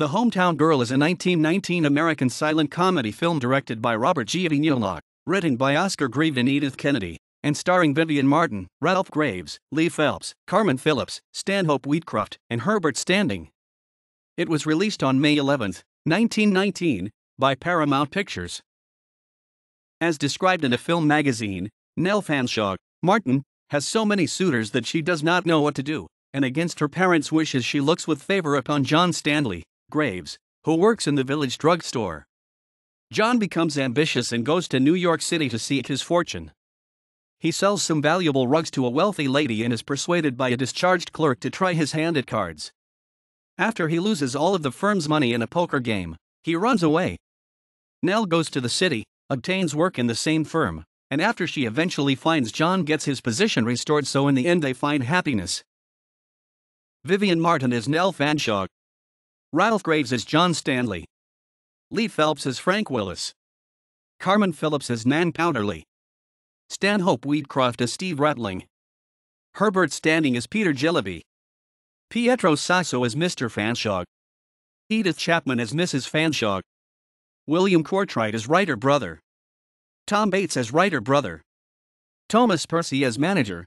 The Hometown Girl is a 1919 American silent comedy film directed by Robert G. Nealog, written by Oscar Grieve and Edith Kennedy, and starring Vivian Martin, Ralph Graves, Lee Phelps, Carmen Phillips, Stanhope Wheatcroft, and Herbert Standing. It was released on May 11, 1919, by Paramount Pictures. As described in a film magazine, Nell Fanshawe, Martin, has so many suitors that she does not know what to do, and against her parents' wishes, she looks with favor upon John Stanley, Graves, who works in the village drugstore. John becomes ambitious and goes to New York City to seek his fortune. He sells some valuable rugs to a wealthy lady and is persuaded by a discharged clerk to try his hand at cards. After he loses all of the firm's money in a poker game, he runs away. Nell goes to the city, obtains work in the same firm, and after she eventually finds John gets his position restored so in the end they find happiness. Vivian Martin is Nell Fanshawe, Ralph Graves as John Stanley. Lee Phelps as Frank Willis. Carmen Phillips as Nan Powderly. Stanhope Wheatcroft as Steve Rattling. Herbert Standing as Peter Jellyby. Pietro Sasso as Mr. Fanshawe. Edith Chapman as Mrs. Fanshawe. William Courtright as writer brother. Tom Bates as writer brother. Thomas Percy as manager.